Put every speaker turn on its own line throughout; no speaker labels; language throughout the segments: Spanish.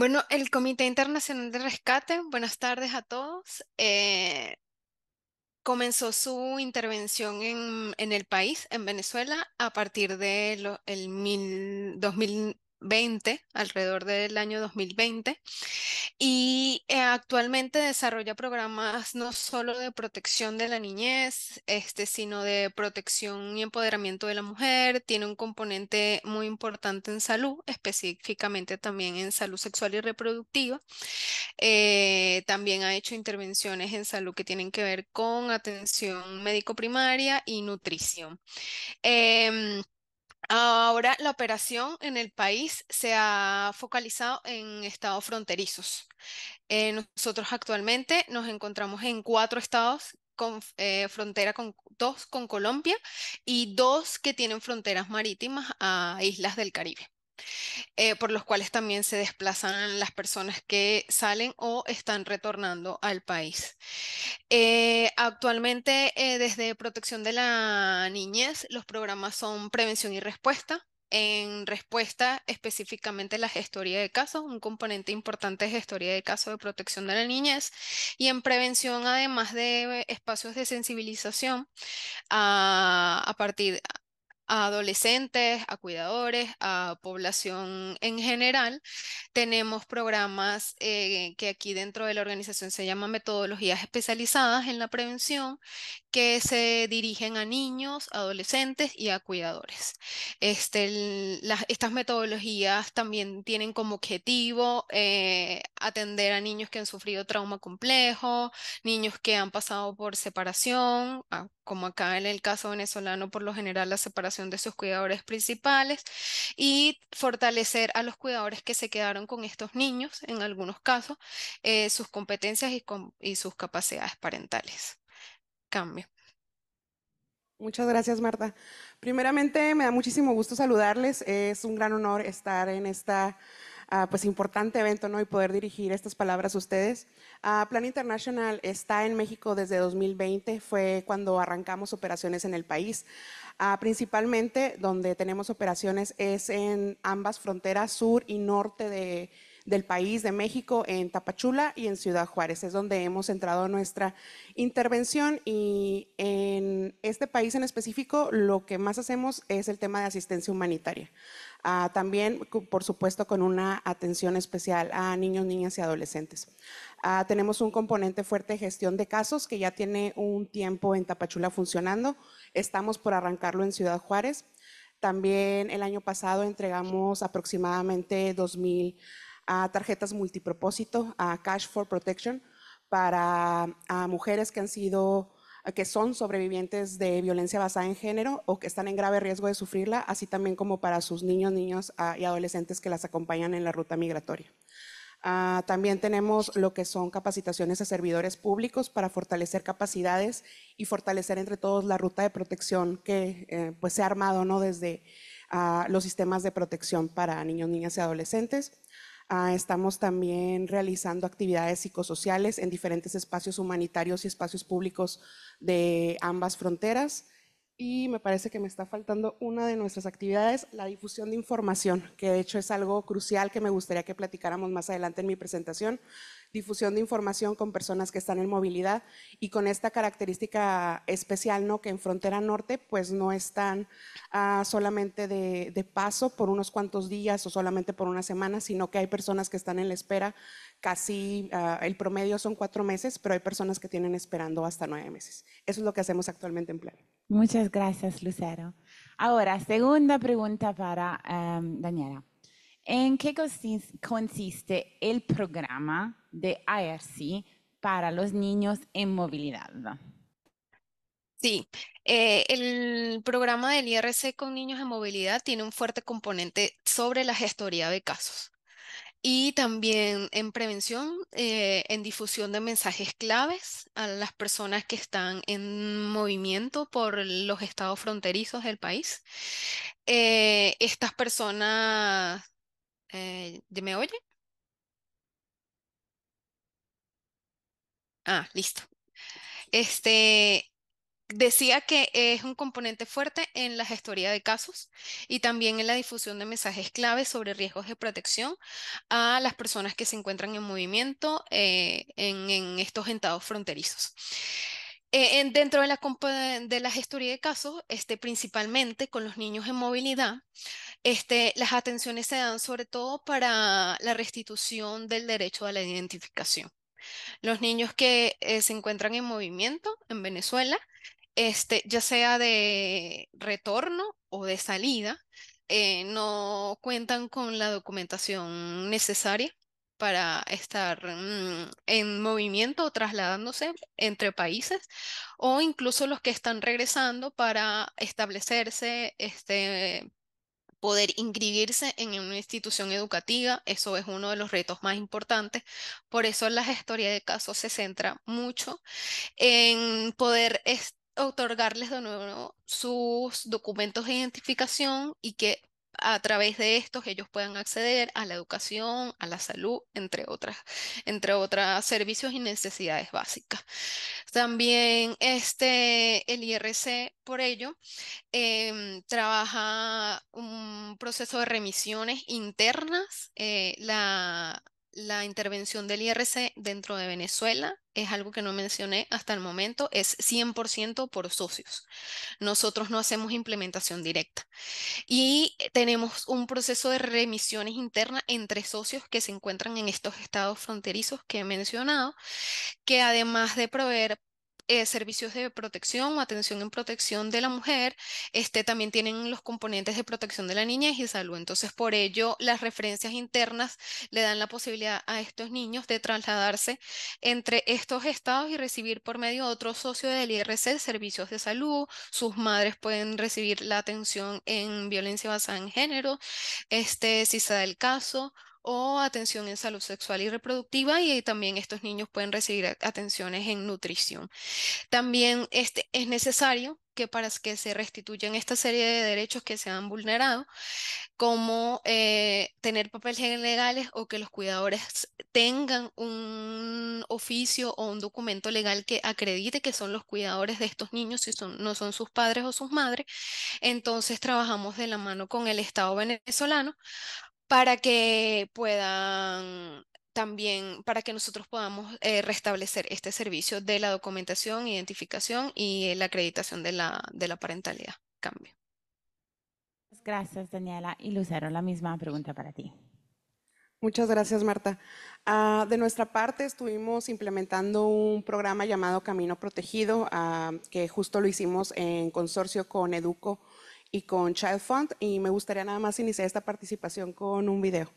Bueno, el Comité Internacional de Rescate, buenas tardes a todos. Eh, comenzó su intervención en, en, el país, en Venezuela, a partir de 2000, 20, alrededor del año 2020, y eh, actualmente desarrolla programas no solo de protección de la niñez, este, sino de protección y empoderamiento de la mujer, tiene un componente muy importante en salud, específicamente también en salud sexual y reproductiva. Eh, también ha hecho intervenciones en salud que tienen que ver con atención médico primaria y nutrición. Eh, Ahora la operación en el país se ha focalizado en estados fronterizos. Eh, nosotros actualmente nos encontramos en cuatro estados con eh, frontera con dos con Colombia y dos que tienen fronteras marítimas a islas del Caribe. Eh, por los cuales también se desplazan las personas que salen o están retornando al país. Eh, actualmente, eh, desde Protección de la Niñez, los programas son prevención y respuesta, en respuesta específicamente la gestoría de casos, un componente importante es gestoría de casos de protección de la niñez y en prevención además de espacios de sensibilización a, ah, a partir a adolescentes, a cuidadores, a población en general. Tenemos programas eh, que aquí dentro de la organización se llaman metodologías especializadas en la prevención que se dirigen a niños, adolescentes y a cuidadores. Este, estas metodologías también tienen como objetivo eh, atender a niños que han sufrido trauma complejo, niños que han pasado por separación, a como acá en el caso venezolano, por lo general la separación de sus cuidadores principales y fortalecer a los cuidadores que se quedaron con estos niños, en algunos casos, eh, sus competencias y, y sus
capacidades parentales. Cambio. Muchas gracias, Marta. Primeramente, me da muchísimo gusto saludarles. Es un gran honor estar en esta Ah, pues importante evento ¿no? y poder dirigir estas palabras a ustedes. Ah, Plan International está en México desde 2020, fue cuando arrancamos operaciones en el país. Ah, principalmente donde tenemos operaciones es en ambas fronteras, sur y norte del país, de México, en Tapachula y en Ciudad Juárez. Es donde hemos centrado nuestra intervención y en este país en específico lo que más hacemos es el tema de asistencia humanitaria. Ah, también, por supuesto, con una atención especial a niños, niñas y adolescentes. Ah, tenemos un componente fuerte de gestión de casos que ya tiene un tiempo en Tapachula funcionando. Estamos por arrancarlo en Ciudad Juárez. También el año pasado entregamos aproximadamente 2.000 ah, tarjetas multipropósito a Cash for Protection para mujeres que han sido que son sobrevivientes de violencia basada en género o que están en grave riesgo de sufrirla, así también como para sus niños, niñas ah, y adolescentes que las acompañan en la ruta migratoria. Ah, también tenemos lo que son capacitaciones a servidores públicos para fortalecer capacidades y fortalecer entre todos la ruta de protección que eh, pues se ha armado desde ah, los sistemas de protección para niños, niñas y adolescentes. Ah, estamos también realizando actividades psicosociales en diferentes espacios humanitarios y espacios públicos de ambas fronteras. Y me parece que me está faltando una de nuestras actividades, la difusión de información, que de hecho es algo crucial que me gustaría que platicáramos más adelante en mi presentación difusión de información con personas que están en movilidad y con esta característica especial, ¿no? Que en frontera norte pues no están ah, solamente de, de paso por unos cuantos días o solamente por una semana, sino que hay personas que están en la espera casi, ah, el promedio son cuatro meses, pero hay personas que tienen esperando hasta nueve meses. Eso es lo que hacemos actualmente en Plan.
Muchas gracias, Lucero. Ahora, segunda pregunta para ah, Daniela. ¿En qué consiste el programa de IRC para los niños en movilidad?
Sí, eh, el programa del IRC con niños en movilidad tiene un fuerte componente sobre la gestoría de casos y también en prevención, eh, en difusión de mensajes claves a las personas que están en movimiento por los estados fronterizos del país. Eh, estas personas eh, ¿me oye? Ah, listo. Este, decía que es un componente fuerte en la gestoría de casos y también en la difusión de mensajes clave sobre riesgos de protección a las personas que se encuentran en movimiento eh, en, en estos entados fronterizos. Eh, dentro de la, de gestoría de casos, este, principalmente con los niños en movilidad, este, las atenciones se dan sobre todo para la restitución del derecho a la identificación. Los niños que eh, se encuentran en movimiento en Venezuela, este, ya sea de retorno o de salida, eh, no cuentan con la documentación necesaria para estar mm, en movimiento, o trasladándose entre países, o incluso los que están regresando para establecerse, este, poder inscribirse en una institución educativa. Eso es uno de los retos más importantes. Por eso la historia de casos se centra mucho en poder otorgarles de nuevo sus documentos de identificación y que a través de estos ellos puedan acceder a la educación, a la salud, entre otras, entre otras servicios y necesidades básicas. También este, el IRC, por ello, em, trabaja un proceso de remisiones internas. Eh, la, la intervención del IRC dentro de Venezuela es algo que no mencioné hasta el momento, es 100% por socios. Nosotros no hacemos implementación directa. Y eh, tenemos un proceso de remisiones internas entre socios que se encuentran en estos estados fronterizos que he mencionado, que además de proveer eh, servicios de protección o atención en protección de la mujer, este, también tienen los componentes de protección de la niñez y salud. Entonces, por ello, las referencias internas le dan la posibilidad a estos niños de trasladarse entre estos estados y recibir por medio de otro socio del IRC servicios de salud. Sus madres pueden recibir la atención en violencia basada en género, este, si se da el caso o atención en salud sexual y reproductiva y también estos niños pueden recibir atenciones en nutrición. También este, es necesario que para que se restituyan esta serie de derechos que se han vulnerado, como eh, tener papeles legales o que los cuidadores tengan un oficio o un documento legal que acredite que son los cuidadores de estos niños, si no son sus padres o sus madres. Entonces trabajamos de la mano con el Estado venezolano para que puedan también para que nosotros podamos eh, restablecer este servicio de la documentación, identificación y eh, la acreditación de la, parentalidad. Cambio.
Gracias, Daniela. Y Lucero, la misma pregunta para ti.
Muchas gracias, Marta. Ah, de nuestra parte, estuvimos implementando un programa llamado Camino Protegido, ah, que justo lo hicimos en consorcio con Educo y con Child Fund y me gustaría nada más iniciar esta participación con un video.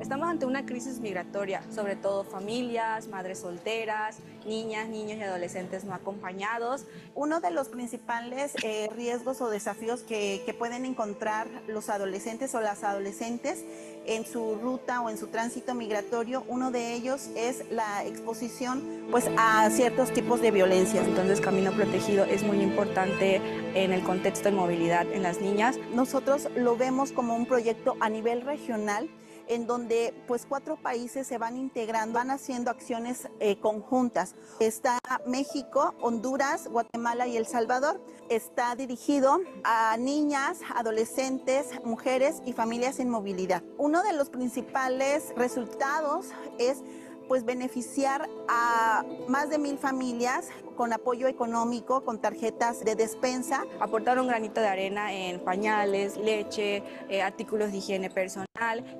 Estamos ante una crisis migratoria, sobre todo familias, madres
solteras, niñas, niños y adolescentes no acompañados. Uno de los principales eh, riesgos o desafíos que pueden encontrar los adolescentes o las adolescentes en su ruta o en su tránsito migratorio, uno de ellos es la exposición pues a ciertos tipos de violencia. Entonces, camino protegido es muy importante en el contexto de movilidad en las niñas. Nosotros lo vemos como un proyecto a nivel regional en donde pues cuatro países se van integrando, van haciendo acciones eh, conjuntas. Está México, Honduras, Guatemala y El Salvador. Está dirigido a niñas, adolescentes, mujeres y familias en movilidad. Uno de los principales resultados es pues beneficiar a más de mil familias con apoyo económico, con tarjetas de despensa. Aportaron un granito de
arena en pañales, leche, eh, artículos de higiene personal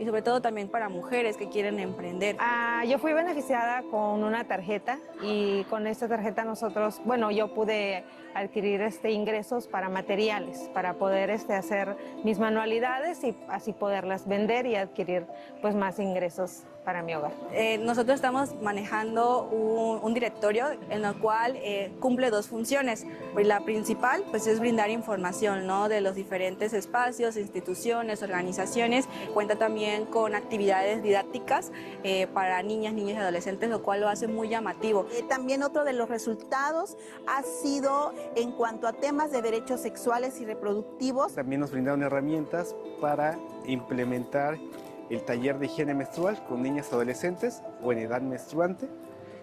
y sobre todo también para mujeres que quieren emprender. Ah, yo fui beneficiada con una tarjeta y con esta tarjeta nosotros, bueno, yo pude adquirir este ingresos para materiales, para poder este, hacer mis manualidades y así poderlas vender y adquirir pues más ingresos para mi hogar. Eh, nosotros estamos manejando un, directorio en el cual eh, cumple dos funciones. Pues, la principal pues, es brindar información de los diferentes espacios, instituciones, organizaciones. Cuenta
también con actividades didácticas eh, para niñas, niños y adolescentes, lo cual lo hace muy llamativo. También otro de los resultados ha sido en cuanto a temas de
derechos sexuales y reproductivos. También nos brindaron herramientas para implementar el taller de higiene menstrual con niñas adolescentes o en edad menstruante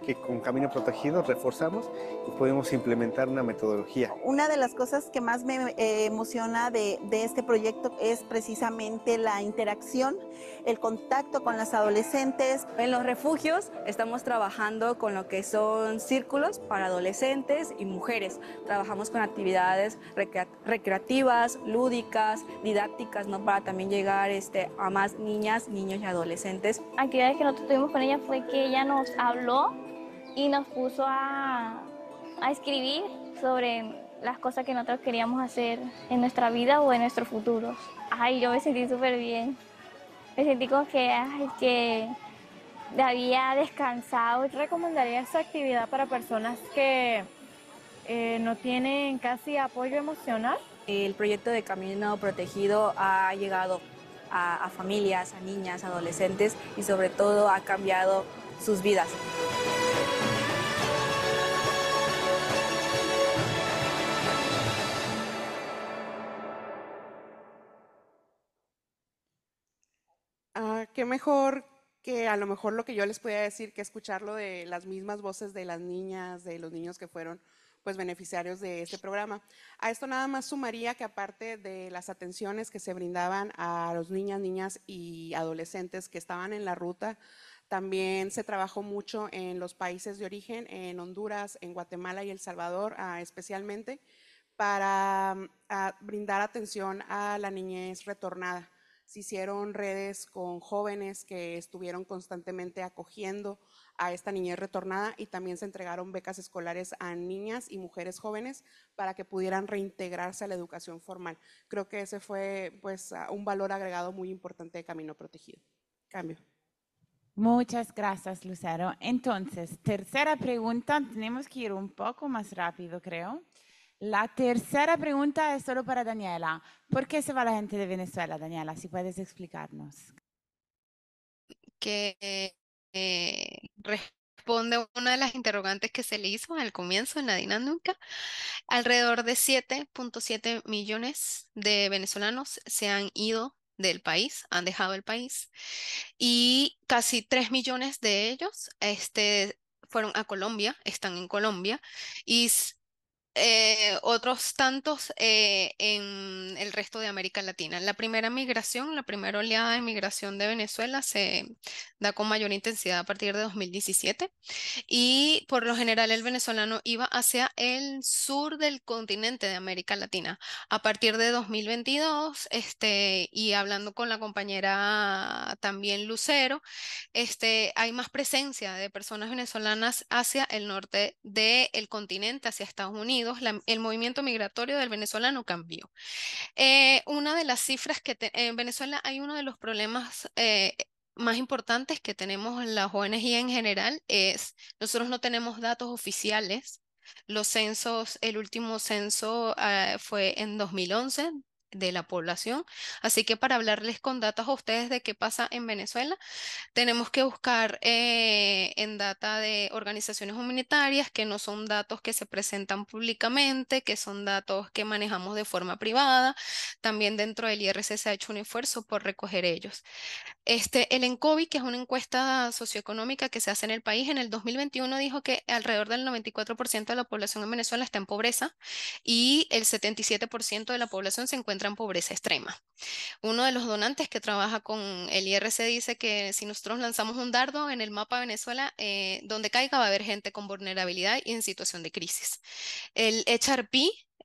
que con Camino Protegido reforzamos y podemos implementar una metodología.
Una de las cosas que más me eh, emociona de, este proyecto es precisamente la interacción, el contacto con las adolescentes. En los refugios estamos trabajando con
lo que son círculos para adolescentes y mujeres. Trabajamos con actividades recreativas, lúdicas, didácticas, ¿no? para también llegar este, a más
niñas, niños y adolescentes. Actividades que nosotros tuvimos con ella fue que ella nos habló y nos puso a, escribir sobre las cosas que nosotros queríamos hacer en nuestra vida o en nuestro futuro. Ay, yo me sentí súper bien. Me sentí como que, ay, que había descansado. ¿Recomendaría esta actividad para personas que eh, no tienen casi apoyo
emocional? El proyecto de Camino Protegido ha llegado a, a familias, a niñas, adolescentes y sobre todo ha cambiado sus vidas.
qué mejor que a lo mejor lo que yo les podía decir que escucharlo de las mismas voces de las niñas, de los niños que fueron pues beneficiarios de este programa. A esto nada más sumaría que aparte de las atenciones que se brindaban a los niñas, niñas y adolescentes que estaban en la ruta, también se trabajó mucho en los países de origen, en Honduras, en Guatemala y El Salvador ah, especialmente, para mm, brindar atención a la niñez retornada se hicieron redes con jóvenes que estuvieron constantemente acogiendo a esta niñez retornada y también se entregaron becas escolares a niñas y mujeres jóvenes para que pudieran reintegrarse a la educación formal. Creo que ese fue pues ah, un valor agregado muy importante de Camino
Protegido. Cambio. Muchas gracias, Lucero. Entonces, tercera pregunta, tenemos que ir un poco más rápido, creo. La tercera pregunta es solo para Daniela. ¿Por qué se va la gente de Venezuela, Daniela? Si puedes explicarnos. Que eh,
responde una de las interrogantes que se le hizo al comienzo en la dinámica. Alrededor de 7.7 millones de venezolanos se han ido del país, han dejado el país y casi 3 millones de ellos este, fueron a Colombia, están en Colombia y eh, otros tantos eh, en el resto de América Latina. La primera migración, la primera oleada de migración de Venezuela se da con mayor intensidad a partir de 2017 y por lo general el venezolano iba hacia el sur del continente de América Latina. A partir de 2022, este, y hablando con la compañera también Lucero, este, hay más presencia de personas venezolanas hacia el norte del continente, hacia Estados Unidos el movimiento migratorio del venezolano cambió. Eh, una de las cifras que en Venezuela hay uno de los problemas eh, más importantes que tenemos en las ONG en general es nosotros no tenemos datos oficiales. Los censos, el último censo ah, fue en 2011, de la población. Así que para hablarles con datos a ustedes de qué pasa en Venezuela, tenemos que buscar eh, en data de organizaciones humanitarias que no son datos que se presentan públicamente, que son datos que manejamos de forma privada. También dentro del IRC se ha hecho un esfuerzo por recoger ellos. Este, el ENCOVI, que es una encuesta socioeconómica que se hace en el país, en el 2021 dijo que alrededor del 94% de la población en Venezuela está en pobreza y el 77% de la población se encuentra pobreza extrema. Uno de los donantes que trabaja con el IRC dice que si nosotros lanzamos un dardo en el mapa de Venezuela, eh, donde caiga va a haber gente con vulnerabilidad y en situación de crisis. El HRP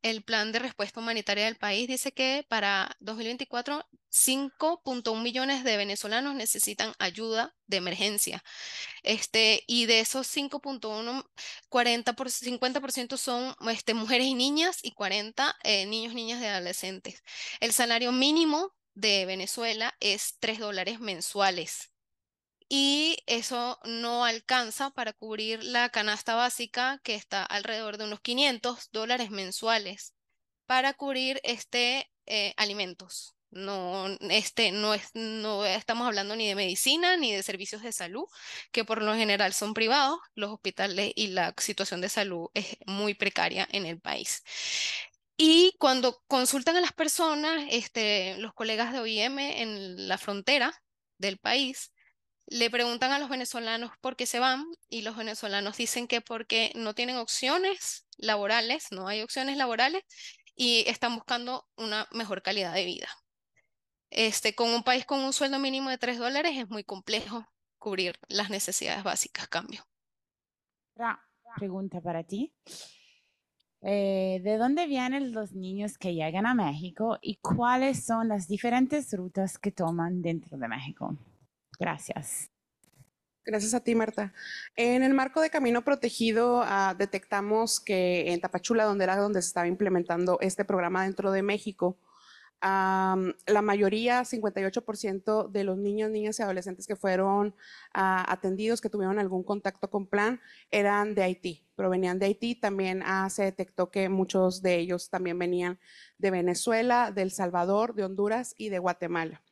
el plan de respuesta humanitaria del país dice que para 2024 5.1 millones de venezolanos necesitan ayuda de emergencia. Este, y de esos 5.1, 40 por, 50% son este, mujeres y niñas y 40 eh, niños, niñas y adolescentes. El salario mínimo de Venezuela es 3 dólares mensuales y eso no alcanza para cubrir la canasta básica que está alrededor de unos 500 dólares mensuales para cubrir este eh, alimentos. No, este no, estamos hablando ni de medicina ni de servicios de salud, que por lo general son privados, los hospitales y la situación de salud es muy precaria en el país. Y cuando consultan a las personas, este, los colegas de OIM en la frontera del país, le preguntan a los venezolanos por qué se van y los venezolanos dicen que porque no tienen opciones laborales, no hay opciones laborales y están buscando una mejor calidad de vida. Este, con un país con un sueldo mínimo de 3 dólares es muy complejo cubrir las necesidades básicas, cambio.
Pregunta para ti. Eh, ¿De dónde vienen los niños que llegan a México y cuáles son las diferentes rutas que toman dentro de México? Gracias. Gracias a ti, Marta. En el marco de Camino
Protegido, ah, detectamos que en Tapachula, donde era donde se estaba implementando este programa dentro de México, la mayoría, 58% de los niños, niñas y adolescentes que fueron ah, atendidos, que tuvieron algún contacto con Plan, eran de Haití, provenían de Haití. También ah, se detectó que muchos de ellos también venían de Venezuela, de El Salvador, de Honduras y de Guatemala.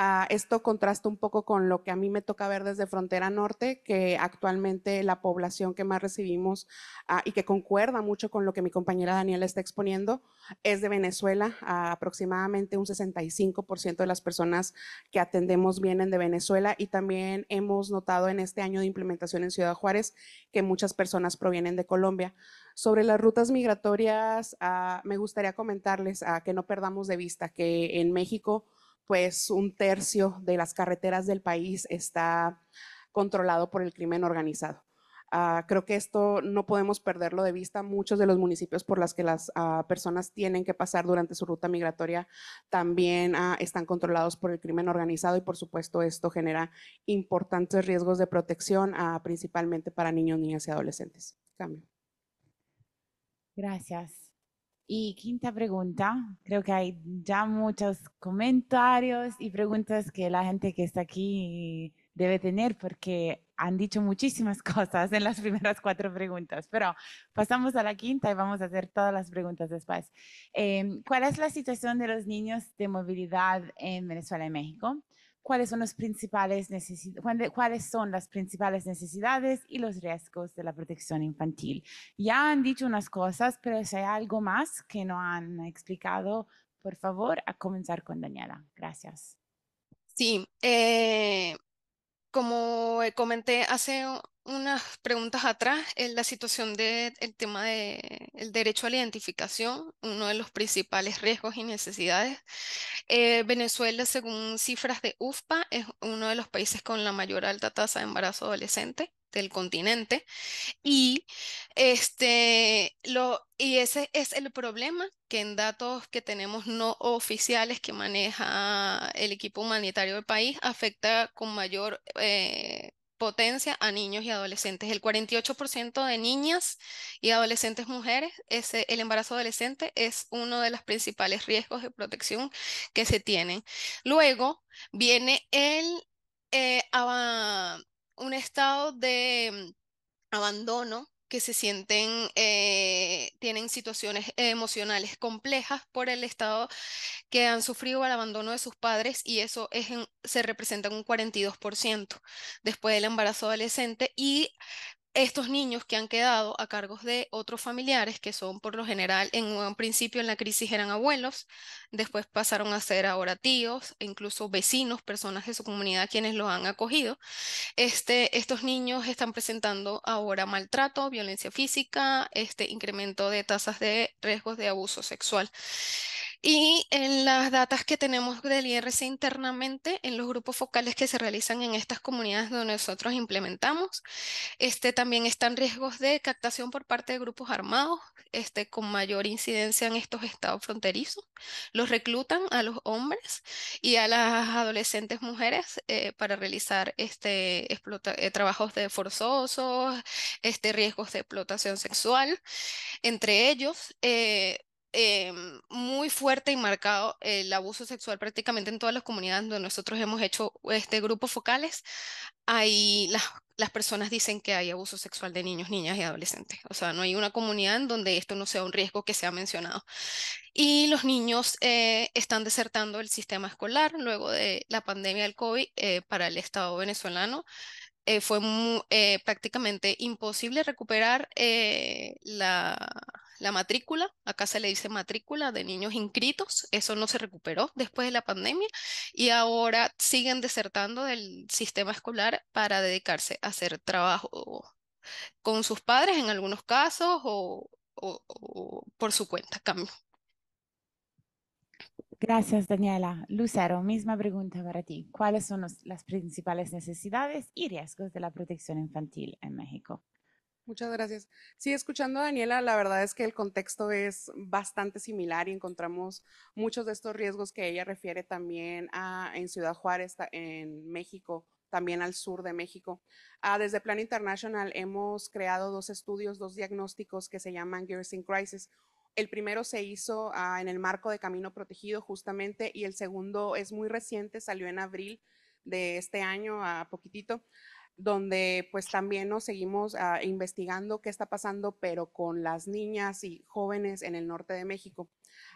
Ah, esto contrasta un poco con lo que a mí me toca ver desde Frontera Norte, que actualmente la población que más recibimos ah, y que concuerda mucho con lo que mi compañera Daniela está exponiendo es de Venezuela. Ah, aproximadamente un 65% de las personas que atendemos vienen de Venezuela y también hemos notado en este año de implementación en Ciudad Juárez que muchas personas provienen de Colombia. Sobre las rutas migratorias, me gustaría comentarles que no perdamos de vista que en México pues un tercio de las carreteras del país está controlado por el crimen organizado. Ah, creo que esto no podemos perderlo de vista. Muchos de los municipios por los que las ah, personas tienen que pasar durante su ruta migratoria también ah, están controlados por el crimen organizado y por supuesto esto genera importantes riesgos de protección, principalmente para niños, niñas y adolescentes. Cambio.
Gracias. Y quinta pregunta, creo que hay ya muchos comentarios y preguntas que la gente que está aquí debe tener porque han dicho muchísimas cosas en las primeras cuatro preguntas, pero pasamos a la quinta y vamos a hacer todas las preguntas después. Em, ¿Cuál es la situación de los niños de movilidad en Venezuela y México? cuáles son, los principales cuáles son las principales necesidades y los riesgos de la protección infantil. Ya han dicho unas cosas, pero si hay algo más que no han explicado, por favor, a comenzar con Daniela. Gracias. Sí,
eh, como comenté hace unas preguntas atrás, en eh, la situación del el tema del de, derecho a la identificación, uno de los principales riesgos y necesidades. Eh, Venezuela, según cifras de UFPA, es uno de los países con la mayor alta tasa de embarazo adolescente del continente y este lo y ese es el problema que en datos que tenemos no oficiales que maneja el equipo humanitario del país afecta con mayor eh, potencia a niños y adolescentes. El 48% de niñas y adolescentes mujeres, el embarazo adolescente es uno de los principales riesgos de protección que se tienen. Luego viene el, eh, un estado de mm, abandono que se sienten, eh, tienen situaciones emocionales complejas por el estado que han sufrido al abandono de sus padres y eso es se representa en un 42% después del embarazo adolescente y estos niños que han quedado a cargos de otros familiares, que son por lo general en un principio en la crisis eran abuelos, después pasaron a ser ahora tíos, e incluso vecinos, personas de su comunidad quienes los han acogido. Este, estos niños están presentando ahora maltrato, violencia física, este incremento de tasas de riesgos de abuso sexual. Y en las datas que tenemos del IRC internamente, en los grupos focales que se realizan en estas comunidades donde nosotros implementamos, este, también están riesgos de captación por parte de grupos armados, este, con mayor incidencia en estos estados fronterizos. Los reclutan a los hombres y a las adolescentes mujeres eh, para realizar este, eh, trabajos de forzosos, este, riesgos de explotación sexual. Entre ellos, eh, eh, muy fuerte y marcado el abuso sexual prácticamente en todas las comunidades donde nosotros hemos hecho este grupos focales. Ahí las, las personas dicen que hay abuso sexual de niños, niñas y adolescentes. O sea, no hay una comunidad en donde esto no sea un riesgo que sea mencionado. Y los niños eh, están desertando el sistema escolar luego de la pandemia del COVID eh, para el Estado venezolano. fue prácticamente imposible recuperar la, la matrícula, acá se le dice matrícula de niños inscritos, eso no se recuperó después de la pandemia y ahora siguen desertando del sistema escolar para dedicarse a hacer trabajo con sus padres en algunos casos o, por su cuenta, cambio.
Gracias, Daniela. Lucero, misma pregunta para ti. ¿Cuáles son las principales necesidades y riesgos de la protección infantil en México?
Muchas
gracias. Sí, escuchando a Daniela, la verdad es que el contexto es bastante similar y encontramos muchos de estos riesgos que ella refiere también en Ciudad Juárez, en México, también al sur de México. Ah, desde Plan International hemos creado dos estudios, dos diagnósticos que se llaman Gears in Crisis. El primero se hizo ah, en el marco de Camino Protegido justamente y el segundo es muy reciente, salió en abril de este año a poquitito donde pues también nos seguimos ah, investigando qué está pasando, pero con las niñas y jóvenes en el norte de México.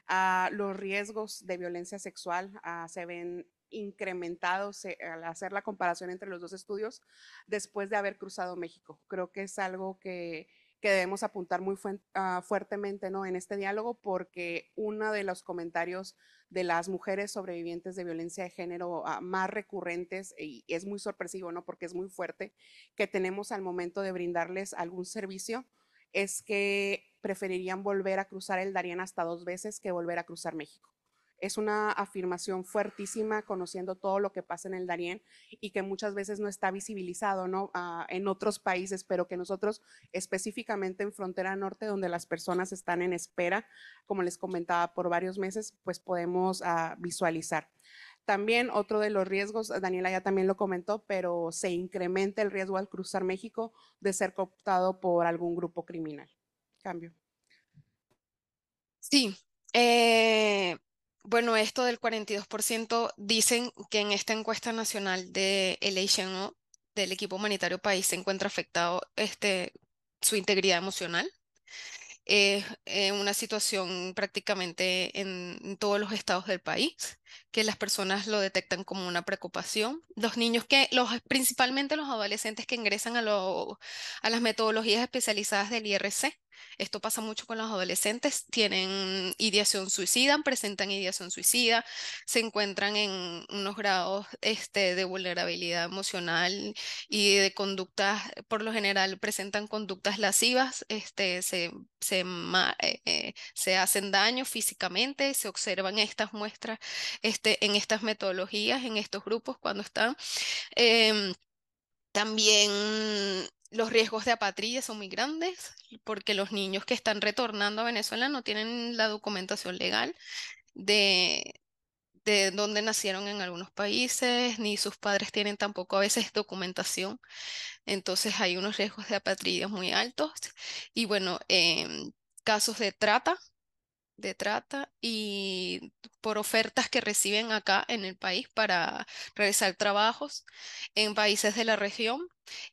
Ah, los riesgos de violencia sexual ah, se ven incrementados al hacer la comparación entre los dos estudios después de haber cruzado México. Creo que es algo que que debemos apuntar muy ah, fuertemente ¿no? en este diálogo porque uno de los comentarios de las mujeres sobrevivientes de violencia de género ah, más recurrentes y es muy sorpresivo ¿no? porque es muy fuerte que tenemos al momento de brindarles algún servicio es que preferirían volver a cruzar el Darién hasta dos veces que volver a cruzar México es una afirmación fuertísima conociendo todo lo que pasa en el Darién y que muchas veces no está visibilizado ¿no? Ah, en otros países, pero que nosotros específicamente en Frontera Norte, donde las personas están en espera, como les comentaba, por varios meses, pues podemos ah, visualizar. También otro de los riesgos, Daniela ya también lo comentó, pero se incrementa el riesgo al cruzar México de ser cooptado por algún grupo criminal. Cambio. Sí, eh,
bueno, esto del 42% dicen que en esta encuesta nacional de el del equipo humanitario país, se encuentra afectado este, su integridad emocional. Es eh, una situación prácticamente en todos los estados del país que las personas lo detectan como una preocupación. Los niños que, los, principalmente los adolescentes que ingresan a, a las metodologías especializadas del IRC, esto pasa mucho con los adolescentes, tienen ideación suicida, presentan ideación suicida, se encuentran en unos grados este, de vulnerabilidad emocional y de conductas, por lo general presentan conductas lascivas, este, se, se, eh, eh, se hacen daño físicamente, se observan estas muestras este, en estas metodologías, en estos grupos cuando están. Em, también los riesgos de apatridia son muy grandes porque los niños que están retornando a Venezuela no tienen la documentación legal de, de dónde nacieron en algunos países, ni sus padres tienen tampoco a veces documentación. Entonces hay unos riesgos de apatridia muy altos y bueno, em, casos de trata de trata y por ofertas que reciben acá en el país para realizar trabajos en países de la región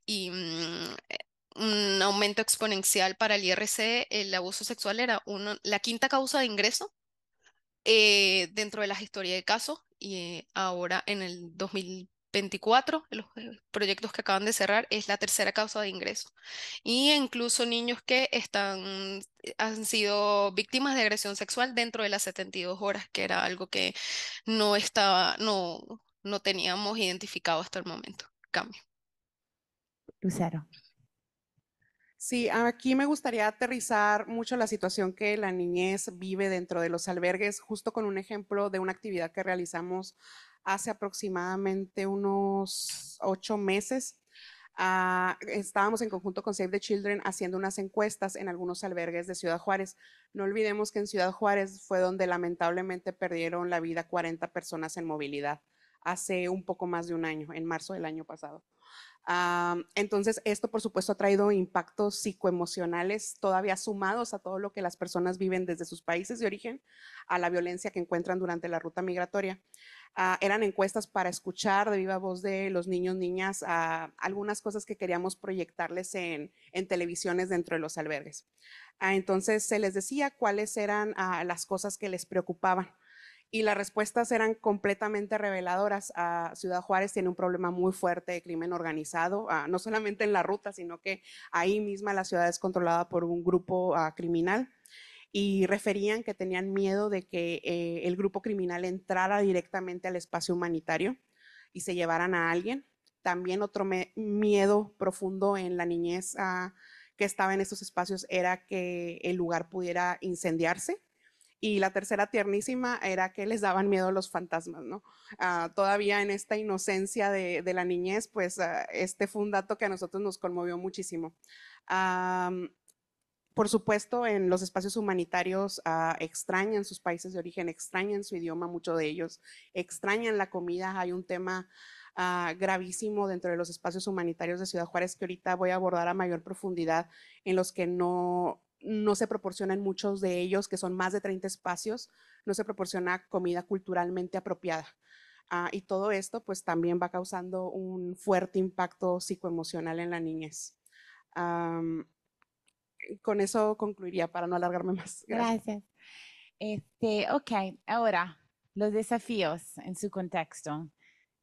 y mm, eh, un aumento exponencial para el IRC, el abuso sexual era la quinta causa de ingreso eh, dentro de la historia de casos y eh, ahora en el 2020 24, los eh, proyectos que acaban de cerrar, es la tercera causa de ingreso. Y incluso niños que están, eh, han sido víctimas de agresión sexual dentro de las 72 horas, que era algo que no estaba, no, no teníamos identificado
hasta el momento. Cambio. Lucero. Sí, aquí me gustaría aterrizar mucho la situación que la niñez vive dentro de los albergues, justo con un ejemplo de una actividad que realizamos hace aproximadamente unos ocho meses. Ah, estábamos en conjunto con Save the Children haciendo unas encuestas en algunos albergues de Ciudad Juárez. No olvidemos que en Ciudad Juárez fue donde lamentablemente perdieron la vida 40 personas en movilidad hace un poco más de un año, en marzo del año pasado. Ah, entonces, esto por supuesto ha traído impactos psicoemocionales todavía sumados a todo lo que las personas viven desde sus países de origen a la violencia que encuentran durante la ruta migratoria. Ah, eran encuestas para escuchar de viva voz de los niños, niñas, ah, algunas cosas que queríamos proyectarles en, televisiones dentro de los albergues. entonces, se les decía cuáles eran las cosas que les preocupaban y las respuestas eran completamente reveladoras. A ah, Ciudad Juárez tiene un problema muy fuerte de crimen organizado, ah, no solamente en la ruta, sino que ahí misma la ciudad es controlada por un grupo ah, criminal y referían que tenían miedo de que eh, el grupo criminal entrara directamente al espacio humanitario y se llevaran a alguien. También otro miedo profundo en la niñez que estaba en estos espacios era que el lugar pudiera incendiarse y la tercera tiernísima era que les daban miedo los fantasmas, ¿no? Ah, todavía en esta inocencia de, la niñez, pues ah, este fue un dato que a nosotros nos conmovió muchísimo. por supuesto, en los espacios humanitarios ah, extrañan sus países de origen, extrañan su idioma, muchos de ellos extrañan la comida. Hay un tema gravísimo dentro de los espacios humanitarios de Ciudad Juárez que ahorita voy a abordar a mayor profundidad, en los que no no se proporcionan muchos de ellos, que son más de 30 espacios, no se proporciona comida culturalmente apropiada. Ah, y todo esto pues también va causando un fuerte impacto psicoemocional en la niñez.
con eso concluiría para no alargarme más. Gracias. Este, ok, ahora los desafíos en su contexto,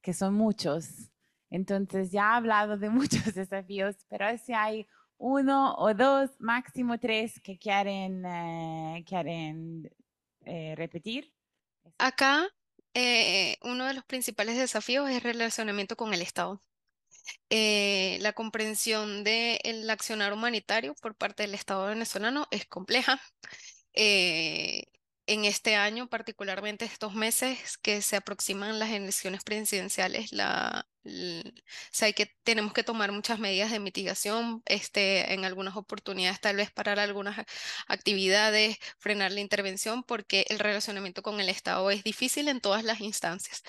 que son muchos. Entonces ya ha hablado de muchos desafíos, pero si hay uno o dos, máximo tres que quieren, eh, eh, repetir. Acá, eh, uno de los principales desafíos es el relacionamiento con
el Estado. la comprensión del accionar humanitario por parte del Estado venezolano es compleja. en este año, particularmente estos meses que se aproximan las elecciones presidenciales, la, o sea, que, tenemos que tomar muchas medidas de mitigación, este, en algunas oportunidades tal vez parar algunas actividades, frenar la intervención, porque el relacionamiento con el Estado es difícil en todas las instancias.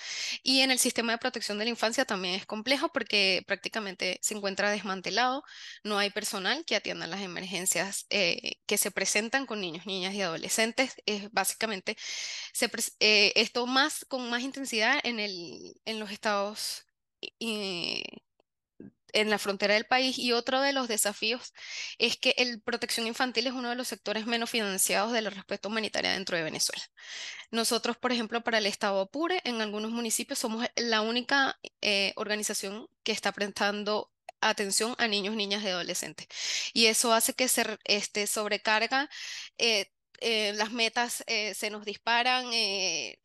Y en el sistema de protección de la infancia también es complejo porque prácticamente se encuentra desmantelado, no hay personal que atienda las emergencias eh, que se presentan con niños, niñas y adolescentes. Es básicamente se eh, esto más con más intensidad en, el, en los estados en la frontera del país y otro de los desafíos es que el protección infantil es uno de los sectores menos financiados de la respuesta humanitaria dentro de Venezuela. Nosotros, por ejemplo, para el Estado Apure, en algunos municipios somos la única eh, organización que está prestando atención a niños, niñas y adolescentes. Y eso hace que se este, sobrecarga eh, eh, las metas eh, se nos disparan, eh,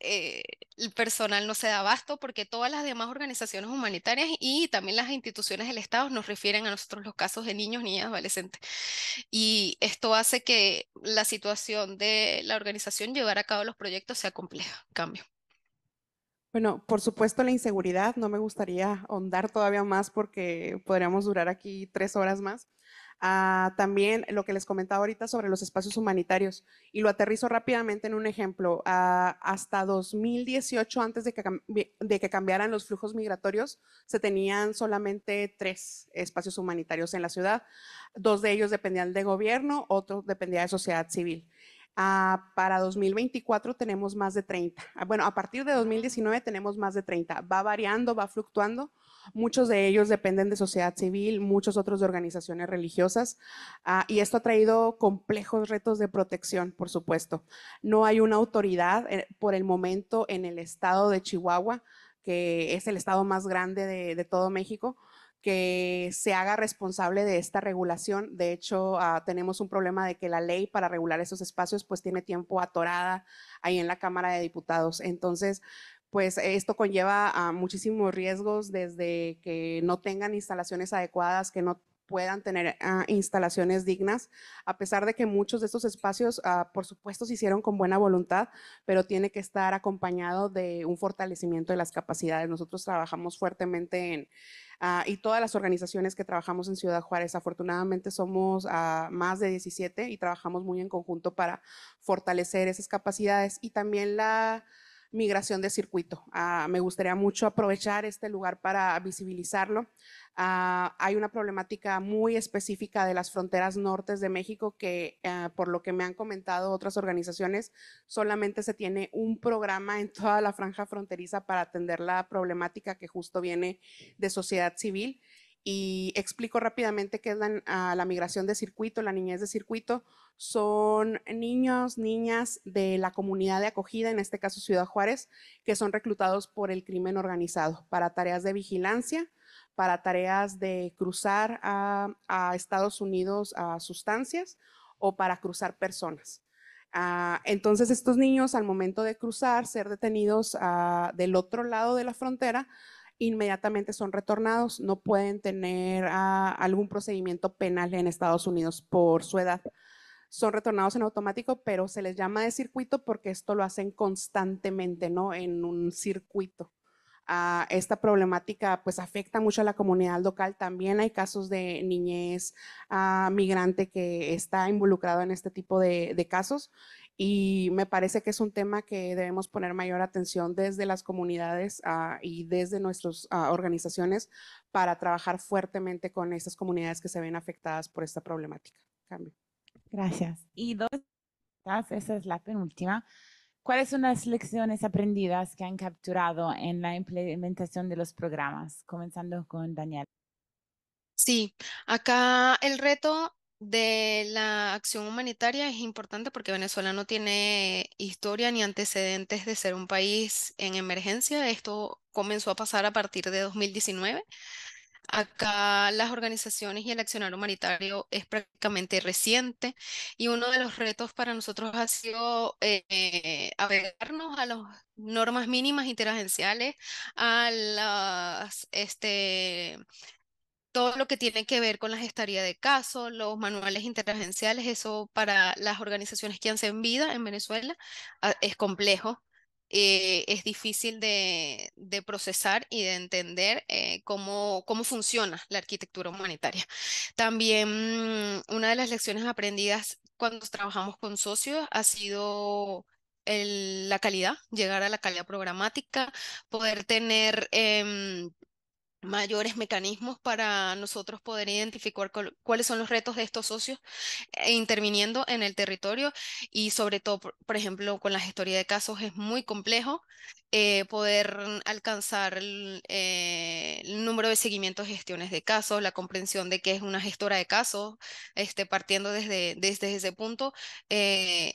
el personal no se da abasto, porque todas las demás organizaciones humanitarias y también las instituciones del Estado nos refieren a nosotros los casos de niños, niñas, adolescentes. Y esto hace que la situación de la organización llevar a cabo los proyectos
sea compleja. Cambio. Bueno, por supuesto la inseguridad, no me gustaría ahondar todavía más porque podríamos durar aquí tres horas más también lo que les comentaba ahorita sobre los espacios humanitarios y lo aterrizo rápidamente en un ejemplo. Ah, hasta 2018, antes de que, de que cambiaran los flujos migratorios, se tenían solamente tres espacios humanitarios en la ciudad. Dos de ellos dependían de gobierno, otro dependía de sociedad civil. Ah, para 2024 tenemos más de 30. Ah, bueno, a partir de 2019 tenemos más de 30. Va variando, va fluctuando, Muchos de ellos dependen de sociedad civil, muchos otros de organizaciones religiosas, ah, y esto ha traído complejos retos de protección, por supuesto. No hay una autoridad eh, por el momento en el estado de Chihuahua, que es el estado más grande de, todo México, que se haga responsable de esta regulación. De hecho, ah, tenemos un problema de que la ley para regular esos espacios pues tiene tiempo atorada ahí en la Cámara de Diputados. Entonces, pues esto conlleva a muchísimos riesgos desde que no tengan instalaciones adecuadas, que no puedan tener ah, instalaciones dignas, a pesar de que muchos de estos espacios, ah, por supuesto, se hicieron con buena voluntad, pero tiene que estar acompañado de un fortalecimiento de las capacidades. Nosotros trabajamos fuertemente en, ah, y todas las organizaciones que trabajamos en Ciudad Juárez, afortunadamente somos más de 17 y trabajamos muy en conjunto para fortalecer esas capacidades y también la migración de circuito. Ah, me gustaría mucho aprovechar este lugar para visibilizarlo. Ah, hay una problemática muy específica de las fronteras nortes de México que, ah, por lo que me han comentado otras organizaciones, solamente se tiene un programa en toda la franja fronteriza para atender la problemática que justo viene de sociedad civil y explico rápidamente qué es ah, la, migración de circuito, la niñez de circuito. Son niños, niñas de la comunidad de acogida, en este caso Ciudad Juárez, que son reclutados por el crimen organizado para tareas de vigilancia, para tareas de cruzar a, Estados Unidos a sustancias o para cruzar personas. Ah, entonces estos niños al momento de cruzar, ser detenidos ah, del otro lado de la frontera, inmediatamente son retornados, no pueden tener ah, algún procedimiento penal en Estados Unidos por su edad. Son retornados en automático, pero se les llama de circuito porque esto lo hacen constantemente, ¿no? En un circuito. Ah, esta problemática pues afecta mucho a la comunidad local. También hay casos de niñez ah, migrante que está involucrado en este tipo de, de casos y me parece que es un tema que debemos poner mayor atención desde las comunidades ah, y desde nuestras ah, organizaciones para trabajar fuertemente con estas comunidades que se ven afectadas por esta problemática. Cambio.
Gracias. Y dos, esa es la penúltima. ¿Cuáles son las lecciones aprendidas que han capturado en la implementación de los programas? Comenzando con Daniel. Sí, acá el reto de
la acción humanitaria es importante porque Venezuela no tiene historia ni antecedentes de ser un país en emergencia. Esto comenzó a pasar a partir de 2019. Acá las organizaciones y el accionar humanitario es prácticamente reciente y uno de los retos para nosotros ha sido eh, apegarnos a las normas mínimas interagenciales, a las este, todo lo que tiene que ver con la gestaría de casos, los manuales interagenciales, eso para las organizaciones que hacen vida en Venezuela ah, es complejo, eh, es difícil de, procesar y de entender eh, cómo, cómo funciona la arquitectura humanitaria. También mm, una de las lecciones aprendidas cuando trabajamos con socios ha sido... la calidad, llegar a la calidad programática, poder tener em, mayores mecanismos para nosotros poder identificar cuáles son los retos de estos socios e interviniendo en el territorio y sobre todo, por, ejemplo, con la gestoría de casos es muy complejo eh, poder alcanzar eh, el, número de seguimientos, gestiones de casos, la comprensión de qué es una gestora de casos, este, partiendo desde, desde ese punto,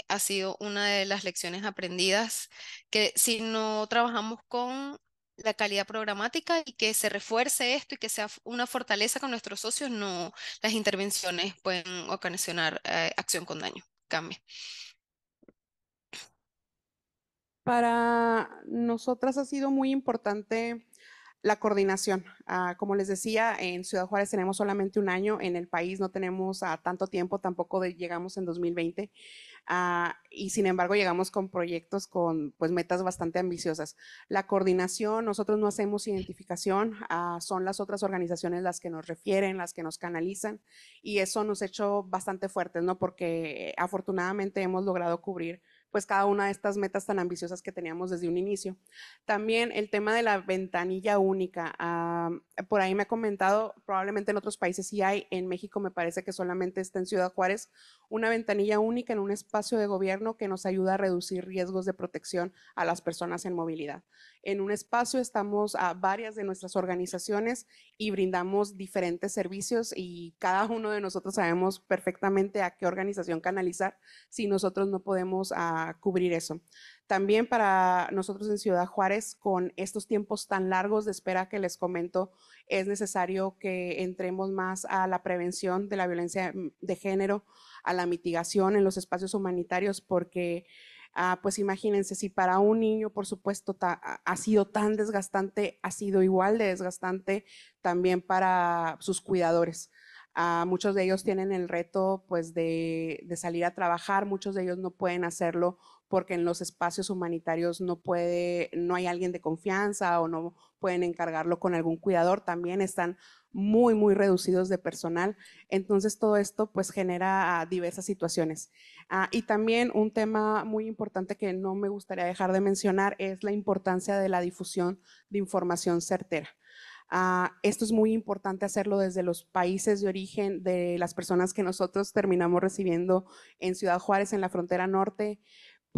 ha sido una de las lecciones aprendidas que si no trabajamos con la calidad programática y que se refuerce esto y que sea una fortaleza con nuestros socios, no las intervenciones pueden ocasionar eh, acción con daño, cambie
Para nosotras ha sido muy importante la coordinación. Ah, como les decía, en Ciudad Juárez tenemos solamente un año, en el país no tenemos a ah, tanto tiempo, tampoco llegamos en 2020. Ah, y sin embargo llegamos con proyectos con pues metas bastante ambiciosas. La coordinación, nosotros no hacemos identificación, ah, son las otras organizaciones las que nos refieren, las que nos canalizan y eso nos ha hecho bastante fuertes, ¿no? Porque afortunadamente hemos logrado cubrir pues cada una de estas metas tan ambiciosas que teníamos desde un inicio. También el tema de la ventanilla única. Ah, por ahí me ha comentado, probablemente en otros países sí hay, en México me parece que solamente está en Ciudad Juárez una ventanilla única en un espacio de gobierno que nos ayuda a reducir riesgos de protección a las personas en movilidad. En un espacio estamos a varias de nuestras organizaciones y brindamos diferentes servicios y cada uno de nosotros sabemos perfectamente a qué organización canalizar si nosotros no podemos ah, cubrir eso. También para nosotros en Ciudad Juárez, con estos tiempos tan largos de espera que les comento, es necesario que entremos más a la prevención de la violencia mm, de género, a la mitigación en los espacios humanitarios, porque ah, pues imagínense, si para un niño, por supuesto, ha sido tan desgastante, ha sido igual de desgastante también para sus cuidadores. Ah, muchos de ellos tienen el reto pues de, de salir a trabajar, muchos de ellos no pueden hacerlo porque en los espacios humanitarios no puede, no hay alguien de confianza o no pueden encargarlo con algún cuidador, también están muy, muy reducidos de personal. Entonces todo esto pues genera ah, diversas situaciones. Ah, y también un tema muy importante que no me gustaría dejar de mencionar es la importancia de la difusión de información certera. Ah, esto es muy importante hacerlo desde los países de origen de las personas que nosotros terminamos recibiendo en Ciudad Juárez, en la frontera norte,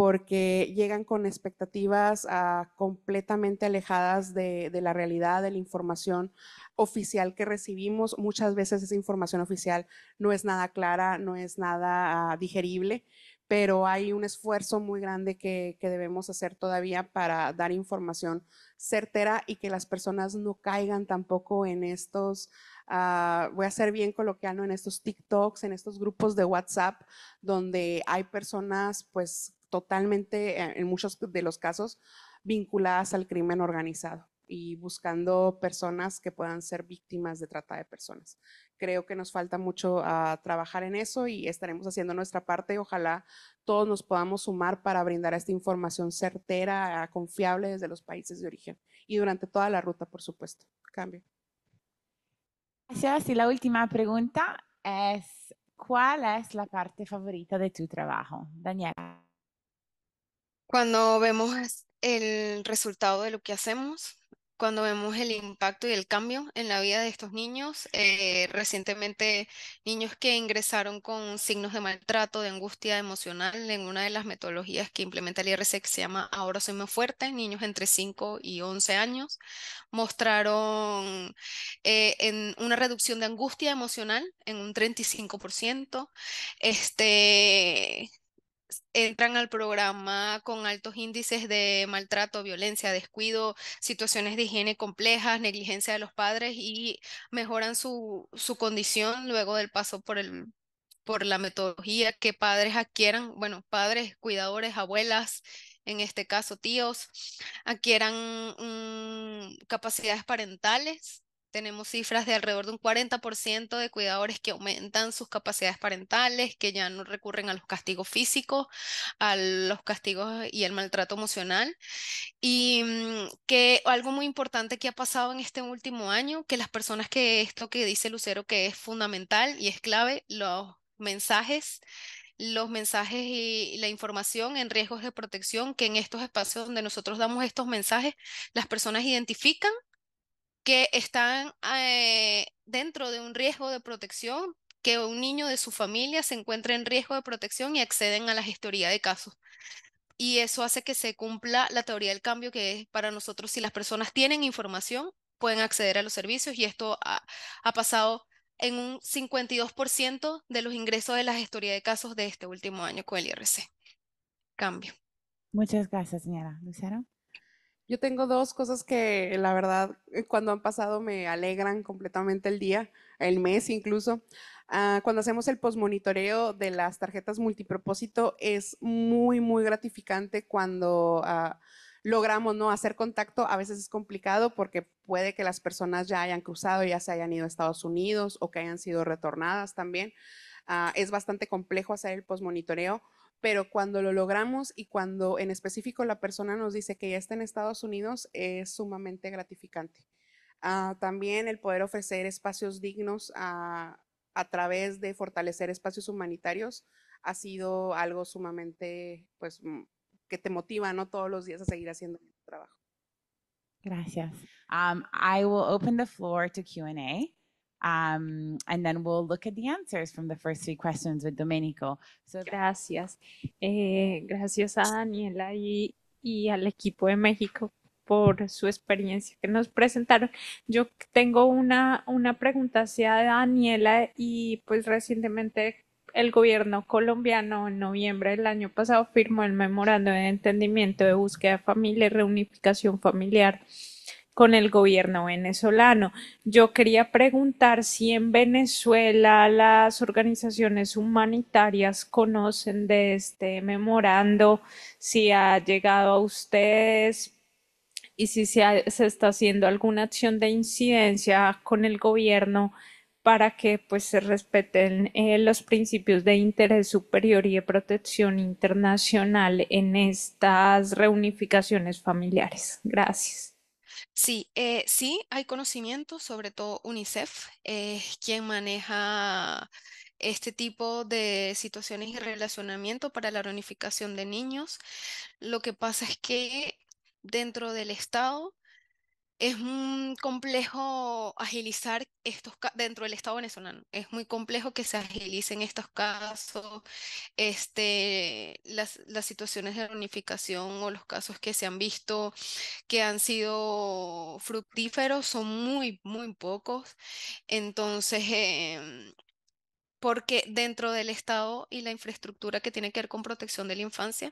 porque llegan con expectativas ah, completamente alejadas de, la realidad, de la información oficial que recibimos. Muchas veces esa información oficial no es nada clara, no es nada ah, digerible, pero hay un esfuerzo muy grande que, que debemos hacer todavía para dar información certera y que las personas no caigan tampoco en estos Ah, voy a ser bien coloquial en estos TikToks, en estos grupos de WhatsApp, donde hay personas pues totalmente, eh, en muchos de los casos, vinculadas al crimen organizado y buscando personas que puedan ser víctimas de trata de personas. Creo que nos falta mucho a trabajar en eso y estaremos haciendo nuestra parte. Ojalá todos nos podamos sumar para brindar esta información certera, confiable desde los países de origen y durante toda la ruta, por supuesto. Cambio.
Gracias. Y la última pregunta es, ¿cuál es la parte favorita de tu trabajo, Daniela? Cuando vemos
el resultado de lo que hacemos, cuando vemos el impacto y el cambio en la vida de estos niños. Eh, recientemente, niños que ingresaron con signos de maltrato, de angustia emocional en una de las metodologías que implementa el IRC que se llama Ahora soy más fuerte, niños entre 5 y 11 años, mostraron eh, una reducción de angustia emocional en un 35%. Este, entran al programa con altos índices de maltrato, violencia, descuido, situaciones de higiene complejas, negligencia de los padres y mejoran su, condición luego del paso por por la metodología que padres adquieran, bueno, padres, cuidadores, abuelas, en este caso tíos, adquieran mm, capacidades parentales tenemos cifras de alrededor de un 40% de cuidadores que aumentan sus capacidades parentales, que ya no recurren a los castigos físicos, a los castigos y el maltrato emocional. Y mm, que algo muy importante que ha pasado en este último año, que las personas que esto que dice Lucero que es fundamental y es clave, los mensajes los mensajes y la información en riesgos de protección, que en estos espacios donde nosotros damos estos mensajes, las personas identifican que están eh, dentro de un riesgo de protección, que un niño de su familia se encuentre en riesgo de protección y acceden a la gestoría de casos. Y eso hace que se cumpla la teoría del cambio, que es para nosotros, si las personas tienen información, pueden acceder a los servicios y esto ha, pasado en un 52% de los ingresos de la gestoría
de casos de este último año con el IRC. Cambio.
Muchas gracias, señora Lucero.
Yo tengo dos cosas que la verdad eh, cuando han pasado me alegran completamente el día, el mes incluso. Ah, cuando hacemos el posmonitoreo de las tarjetas multipropósito es muy, muy gratificante cuando... Ah, logramos no hacer contacto, a veces es complicado porque puede que las personas ya hayan cruzado, ya se hayan ido a Estados Unidos o que hayan sido retornadas también. Ah, es bastante complejo hacer el posmonitoreo, pero cuando lo logramos y cuando en específico la persona nos dice que ya está en Estados Unidos, es sumamente gratificante. Ah, también el poder ofrecer espacios dignos ah, a, través de fortalecer espacios humanitarios ha sido algo sumamente, pues, mm, que te motiva, ¿no? Todos los días a seguir haciendo el trabajo.
Gracias. Um, I will open the floor to Q&A. Um, and then we'll look at the answers from the first three questions Domenico. So gracias. Eh, gracias a Daniela y, al
equipo de México por su experiencia que nos presentaron. Yo tengo una, una pregunta hacia Daniela y pues recientemente el gobierno colombiano en noviembre del año pasado firmó el memorando de entendimiento de búsqueda de familia y reunificación familiar con el gobierno venezolano. Yo quería preguntar si en Venezuela las organizaciones humanitarias conocen de este memorando, si ha llegado a ustedes y si se, está haciendo alguna acción de incidencia con el gobierno para que pues se respeten eh, los principios de interés superior y de protección internacional en estas reunificaciones familiares. Gracias.
Sí, eh, sí, hay conocimiento, sobre todo UNICEF, eh, quien maneja este tipo de situaciones y relacionamiento para la reunificación de niños. Lo que pasa es que dentro del Estado es un complejo agilizar estos dentro del Estado venezolano. Es muy complejo que se agilicen estos casos, este, las, las situaciones de reunificación o los casos que se han visto que han sido fructíferos son muy, muy pocos. Entonces, em, porque dentro del Estado y la infraestructura que tiene que ver con protección de la infancia,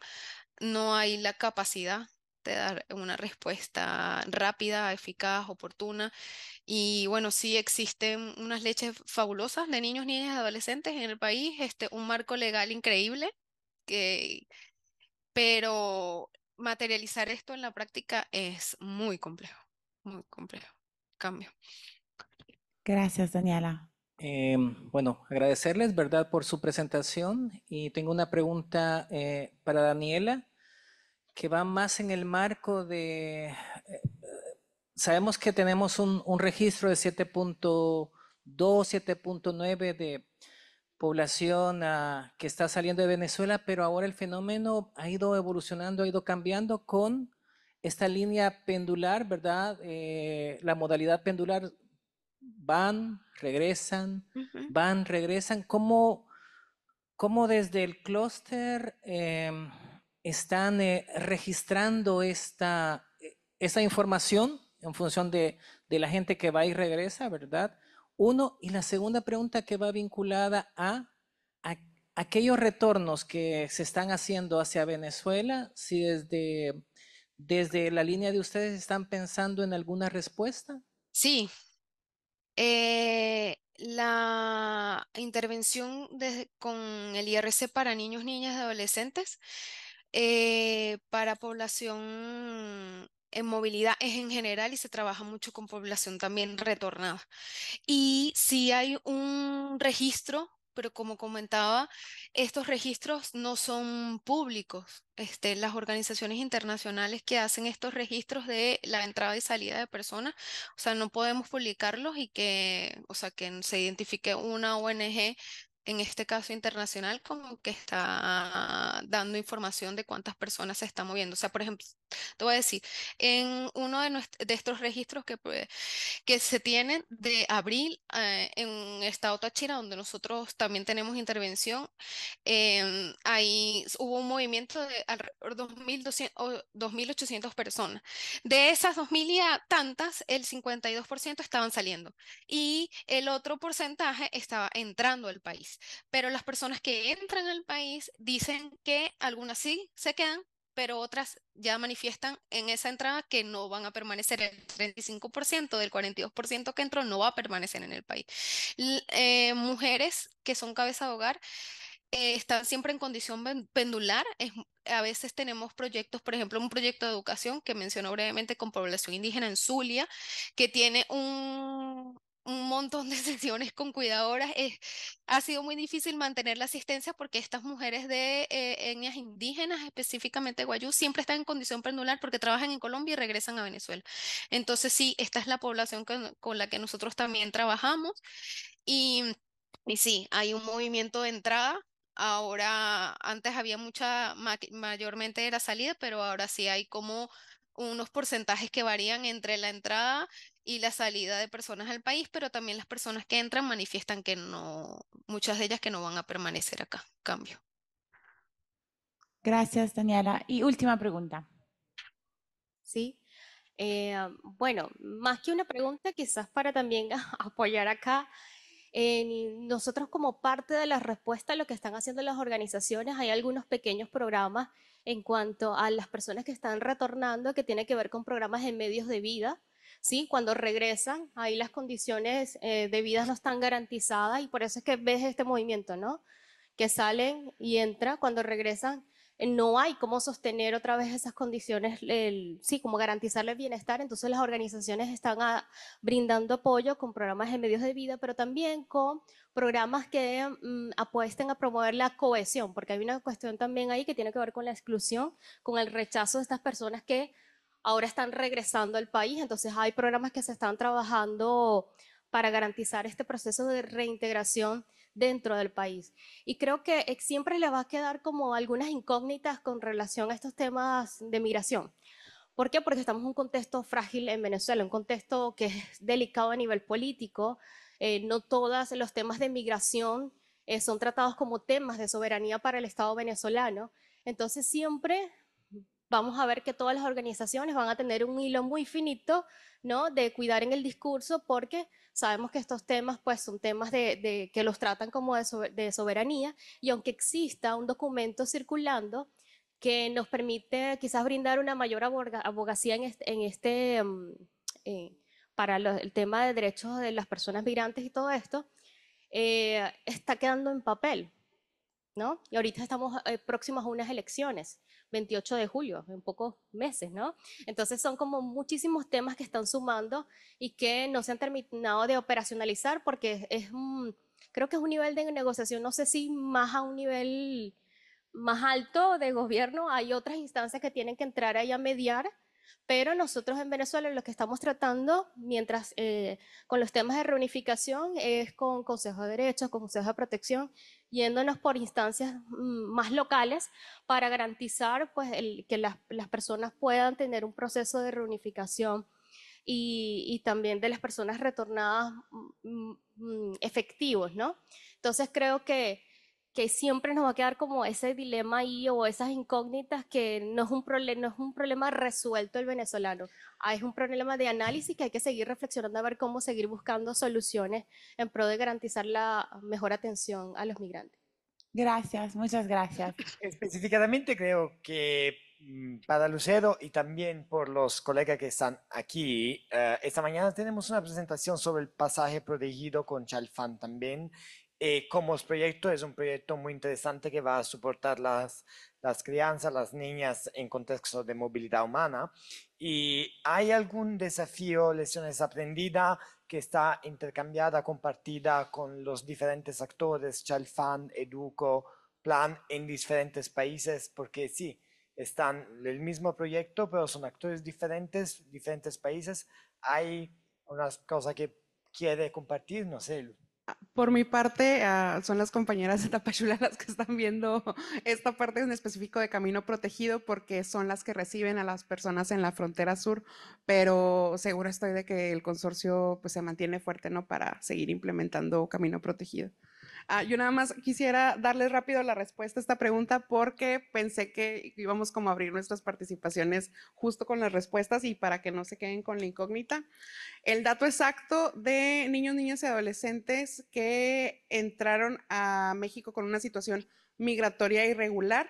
no hay la capacidad dar una respuesta rápida, eficaz, oportuna. Y bueno, sí existen unas leches fabulosas de niños, niñas y adolescentes en el país, este, un marco legal increíble, que, pero materializar esto en la práctica es muy complejo, muy complejo. Cambio.
Gracias, Daniela.
Eh, bueno, agradecerles, ¿verdad?, por su presentación. Y tengo una pregunta eh, para Daniela que va más en el marco de... Eh, sabemos que tenemos un, registro de 7.2, 7.9 de población ah, que está saliendo de Venezuela, pero ahora el fenómeno ha ido evolucionando, ha ido cambiando con esta línea pendular, ¿verdad? Eh, la modalidad pendular van, regresan, van, regresan. como como desde el clúster em, están eh, registrando esta, eh, información en función de, de, la gente que va y regresa, ¿verdad? Uno, y la segunda pregunta que va vinculada a, aquellos retornos que se están haciendo hacia Venezuela, si desde, desde la línea de ustedes están pensando en alguna respuesta. Sí.
Eh, la intervención con el IRC para niños, niñas y adolescentes eh, para población en movilidad es en general y se trabaja mucho con población también retornada. Y si hay un registro, pero como comentaba, estos registros no son públicos. Este, las organizaciones internacionales que hacen estos registros de la entrada y salida de personas, o sea, no podemos publicarlos y que, o sea, que se identifique una ONG en este caso internacional, como que está dando información de cuántas personas se están moviendo. O sea, por ejemplo, te voy a decir, en uno de, nuestros, estos registros pues, que, se tienen de abril eh, en en Estado Táchira, donde nosotros también tenemos intervención, em, ahí hubo un movimiento de alrededor de 2.800 personas. De esas 2.000 y tantas, el 52% estaban saliendo y el otro porcentaje estaba entrando al país pero las personas que entran al país dicen que algunas sí se quedan, pero otras ya manifiestan en esa entrada que no van a permanecer. El 35% del 42% que entró no va a permanecer en el país. Eh, mujeres que son cabeza de hogar eh, están siempre en condición pendular. a veces tenemos proyectos, por ejemplo, un proyecto de educación que mencionó brevemente con población indígena en Zulia, que tiene un, un montón de sesiones con cuidadoras. Es, ha sido muy difícil mantener la asistencia porque estas mujeres de eh, etnias indígenas, específicamente guayú, siempre están en condición pendular porque trabajan en Colombia y regresan a Venezuela. Entonces, sí, esta es la población con, la que nosotros también trabajamos. Y, y sí, hay un movimiento de entrada. Ahora, antes había mucha, mayormente era salida, pero ahora sí hay como unos porcentajes que varían entre la entrada y la salida de personas al país, pero también las personas que entran manifiestan que no, muchas de ellas que no van a permanecer acá.
Cambio. Gracias, Daniela. Y última pregunta.
Sí. Eh, bueno, más que una pregunta, quizás para también apoyar acá, nosotros como parte de la respuesta a lo que están haciendo las organizaciones, hay algunos pequeños programas en cuanto a las personas que están retornando, que tiene que ver con programas de medios de vida, ¿sí? Cuando regresan, ahí las condiciones eh, de vida no están garantizadas y por eso es que ves este movimiento, ¿no? Que salen y entran, cuando regresan eh, no hay cómo sostener otra vez esas condiciones, el, sí, como el bienestar. Entonces las organizaciones están ah, brindando apoyo con programas de medios de vida, pero también con programas que mm, apuesten a promover la cohesión, porque hay una cuestión también ahí que tiene que ver con la exclusión, con el rechazo de estas personas que ahora están regresando al país, entonces hay programas que se están trabajando para garantizar este proceso de reintegración dentro del país. Y creo que siempre le va a quedar como algunas incógnitas con relación a estos temas de migración. ¿Por qué? Porque estamos en un contexto frágil en Venezuela, un contexto que es delicado a nivel político. Eh, no todos los temas de migración eh, son tratados como temas de soberanía para el Estado venezolano. Entonces siempre vamos a ver que todas las organizaciones van a tener un hilo muy finito ¿no? de cuidar en el discurso porque sabemos que estos temas pues, son temas de, que los tratan como de, soberanía y aunque exista un documento circulando que nos permite quizás brindar una mayor abogacía en este, mm, eh, para el tema de derechos de las personas migrantes y todo esto, eh, está quedando en papel. ¿no? Y ahorita estamos eh, próximos a unas elecciones. 28 de julio, en pocos meses, ¿no? Entonces son como muchísimos temas que están sumando y que no se han terminado de operacionalizar porque es, un, creo que es un nivel de negociación, no sé si más a un nivel más alto de gobierno, hay otras instancias que tienen que entrar ahí a mediar pero nosotros en Venezuela lo que estamos tratando, mientras eh, con los temas de reunificación, es con Consejo de Derechos, con Consejo de Protección, yéndonos por instancias mm, más locales para garantizar pues, que las, personas puedan tener un proceso de reunificación y, también de las personas retornadas mm, mm, efectivos, ¿no? Entonces creo que que siempre nos va a quedar como ese dilema ahí o esas incógnitas que no es un, no es un problema resuelto el venezolano. Ah, es un problema de análisis que hay que seguir reflexionando a ver cómo seguir buscando soluciones en pro de garantizar la mejor atención a los migrantes.
Gracias, muchas gracias.
Específicamente creo que mm, para Lucero y también por los colegas que están aquí. Eh, esta mañana tenemos una presentación sobre el pasaje protegido con Chalfán también eh, como proyecto es un proyecto muy interesante que va a soportar las, las crianzas, las niñas en contexto de movilidad humana. ¿Y hay algún desafío, lecciones aprendidas, que está intercambiada, compartida con los diferentes actores, Child Educo, Plan, en diferentes países? Porque sí, están el mismo proyecto, pero son actores diferentes, diferentes países. Hay una cosa que quiere compartir, no sé,
por mi parte, ah, son las compañeras de Tapachula las que están viendo esta parte en específico de Camino Protegido porque son las que reciben a las personas en la frontera sur, pero seguro estoy de que el consorcio pues, se mantiene fuerte ¿no? para seguir implementando Camino Protegido. Ah, yo nada más quisiera darles rápido la respuesta a esta pregunta porque pensé que íbamos como a abrir nuestras participaciones justo con las respuestas y para que no se queden con la incógnita. El dato exacto de niños, niñas y adolescentes que entraron a México con una situación migratoria irregular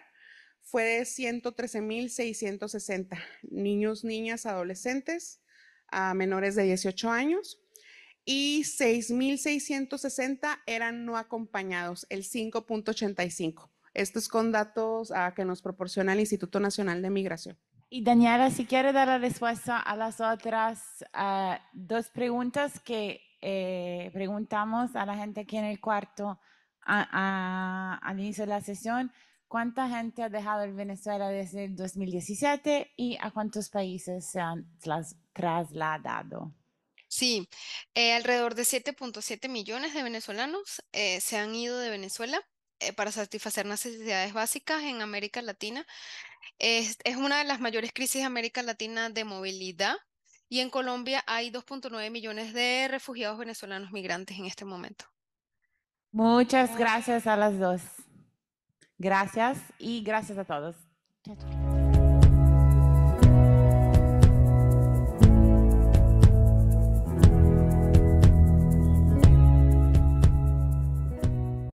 fue de 113.660 niños, niñas, adolescentes a ah, menores de 18 años y 6.660 eran no acompañados, el 5.85. Esto es con datos ah, que nos proporciona el Instituto Nacional de Migración.
Y Daniela, si quiere dar la respuesta a las otras ah, dos preguntas que eh, preguntamos a la gente aquí en el cuarto al inicio de la sesión, ¿cuánta gente ha dejado el Venezuela desde el 2017 y a cuántos países se han trasladado? Sí,
eh, alrededor de 7.7 millones de venezolanos eh, se han ido de Venezuela eh, para satisfacer necesidades básicas en América Latina. Es, una de las mayores crisis de América Latina de movilidad y en Colombia hay 2.9 millones de refugiados venezolanos migrantes en este momento.
Muchas gracias a las dos. Gracias y gracias a todos.